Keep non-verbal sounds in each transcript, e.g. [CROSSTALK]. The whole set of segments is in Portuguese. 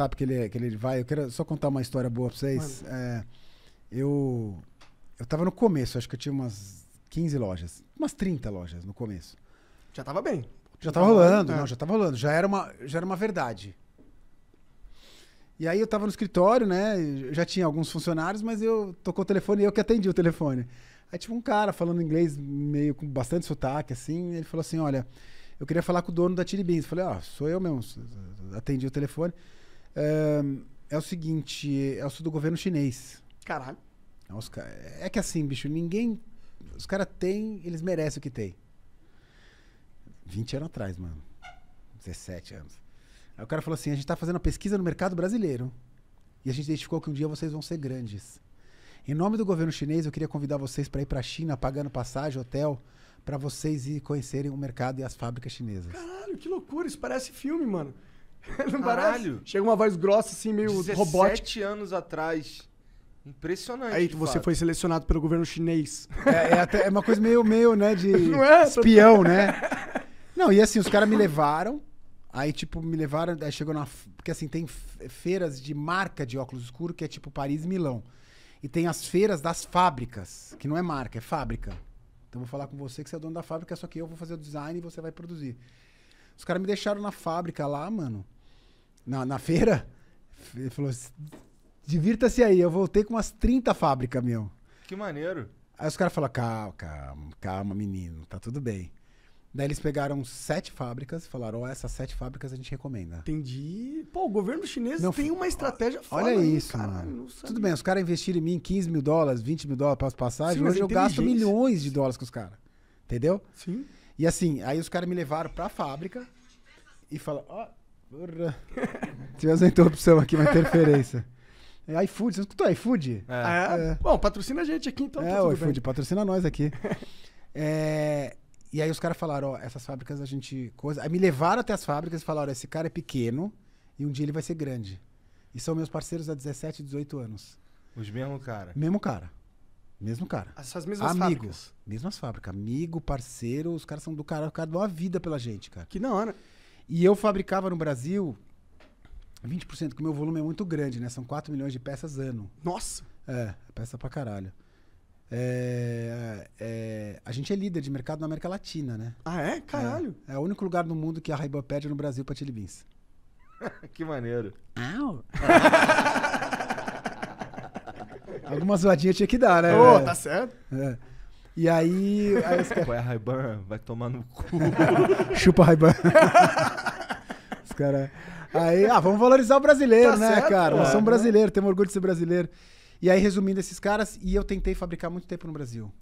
Sabe que ele, é, que ele vai. Eu quero só contar uma história boa pra vocês. É, eu, eu tava no começo, acho que eu tinha umas 15 lojas. Umas 30 lojas no começo. Já tava bem. Já tava, rolando, é. não, já tava rolando. Já era uma, já era uma verdade. E aí eu tava no escritório, né? já tinha alguns funcionários, mas eu tocou o telefone e eu que atendi o telefone. Aí tinha um cara falando inglês meio com bastante sotaque, assim, ele falou assim, olha, eu queria falar com o dono da Tilly Beans. falei, ó, ah, sou eu mesmo, atendi o telefone. É, é o seguinte, é o do governo chinês. Caralho. É, é que assim, bicho, ninguém. Os caras têm, eles merecem o que tem. 20 anos atrás, mano. 17 anos. Aí o cara falou assim: a gente tá fazendo a pesquisa no mercado brasileiro. E a gente identificou que um dia vocês vão ser grandes. Em nome do governo chinês, eu queria convidar vocês para ir para a China, pagando passagem, hotel, para vocês ir conhecerem o mercado e as fábricas chinesas. Caralho, que loucura! Isso parece filme, mano. [LAUGHS] Não Caralho. parece? Chega uma voz grossa, assim, meio 17 robótica. anos atrás. Impressionante. Aí você fato. foi selecionado pelo governo chinês. É, é, até, é uma coisa meio, meio, né, de [LAUGHS] Não é? espião, né? [LAUGHS] Não, e assim, os caras me levaram. Aí, tipo, me levaram. Aí chegou na. Porque assim, tem feiras de marca de óculos escuros, que é tipo Paris e Milão. E tem as feiras das fábricas, que não é marca, é fábrica. Então vou falar com você que você é dono da fábrica, só que eu vou fazer o design e você vai produzir. Os caras me deixaram na fábrica lá, mano. Na, na feira. Ele falou: divirta-se aí. Eu voltei com umas 30 fábricas, meu. Que maneiro. Aí os caras falaram: calma, calma, calma, menino, tá tudo bem. Daí eles pegaram sete fábricas e falaram: ó, oh, essas sete fábricas a gente recomenda. Entendi. Pô, o governo chinês não, tem uma estratégia foda. Olha isso, cara, mano. Tudo bem, os caras investiram em mim 15 mil dólares, 20 mil dólares para as passagens. Sim, hoje eu gasto milhões de dólares com os caras. Entendeu? Sim. E assim, aí os caras me levaram pra fábrica e falaram, ó, oh, tivemos uma interrupção aqui, uma interferência. É iFood, você escutou iFood? É. Ah, é. é. Bom, patrocina a gente aqui então. Tá é, tá o iFood, patrocina nós aqui. [LAUGHS] é, e aí os caras falaram, ó, essas fábricas a gente. Coisa... Aí me levaram até as fábricas e falaram, ó, esse cara é pequeno e um dia ele vai ser grande. E são meus parceiros há 17, 18 anos. Os mesmos cara? Mesmo cara. Mesmo cara. Essas mesmas Amigo. fábricas. Mesmas fábricas. Amigo, parceiro, os caras são do cara, o cara deu a vida pela gente, cara. Que da hora. E eu fabricava no Brasil 20%, que o meu volume é muito grande, né? São 4 milhões de peças ano. Nossa! É, é, peça pra caralho. É, é, a gente é líder de mercado na América Latina, né? Ah, é? Caralho! É, é o único lugar no mundo que a Ray-Ban pede é no Brasil pra Tilly Beans. [LAUGHS] que maneiro. Au! [LAUGHS] Alguma zoadinha tinha que dar, né? Ô, oh, tá certo. É. E aí. aí os é caras. ray vai tomar no cu. [LAUGHS] Chupa ray [LAUGHS] os caras. Aí, ah, vamos valorizar o brasileiro, tá né, certo, cara? Nós somos é. brasileiros, temos orgulho de ser brasileiro. E aí, resumindo esses caras, e eu tentei fabricar muito tempo no Brasil.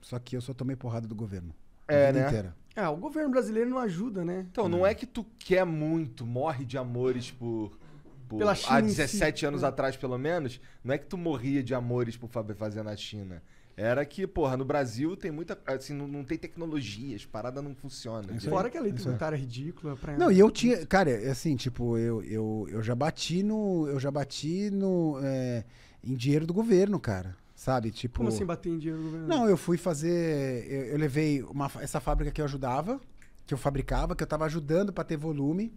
Só que eu só tomei porrada do governo. É, né? Inteira. É, o governo brasileiro não ajuda, né? Então, não é que tu quer muito, morre de amores por. Tipo tipo, Pela China, há 17 si, anos né? atrás, pelo menos, não é que tu morria de amores por fazer na China. Era que, porra, no Brasil tem muita. Assim, não, não tem tecnologias, parada não funciona. É Fora que a lei tributária é ridícula. Pra... Não, e eu tinha. Cara, é assim, tipo, eu, eu, eu já bati no. Eu já bati no. É, em dinheiro do governo, cara. Sabe? Tipo. Como assim bater em dinheiro do governo? Não, eu fui fazer. Eu, eu levei uma, essa fábrica que eu ajudava, que eu fabricava, que eu tava ajudando para ter volume,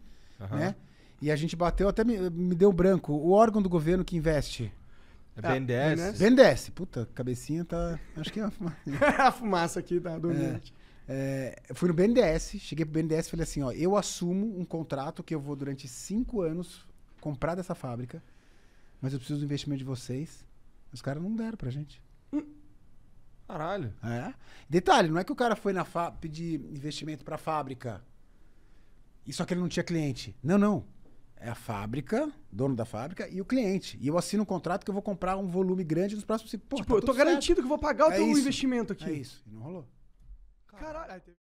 né? E a gente bateu, até me, me deu um branco. O órgão do governo que investe. É BNDES. Ah, BNDES. Puta, cabecinha tá... Acho que é uma fumaça. [LAUGHS] a fumaça aqui tá doente É, é, fui no BNDES, cheguei pro BNDES e falei assim, ó, eu assumo um contrato que eu vou durante cinco anos comprar dessa fábrica, mas eu preciso do investimento de vocês. Os caras não deram pra gente. Caralho. É. Detalhe, não é que o cara foi na pedir investimento pra fábrica e só que ele não tinha cliente. Não, não é a fábrica, dono da fábrica, e o cliente. E eu assino um contrato que eu vou comprar um volume grande nos próximos. Pô, tipo, tá eu tô garantido certo. que eu vou pagar o é teu isso. investimento aqui. É isso. E não rolou. Caralho.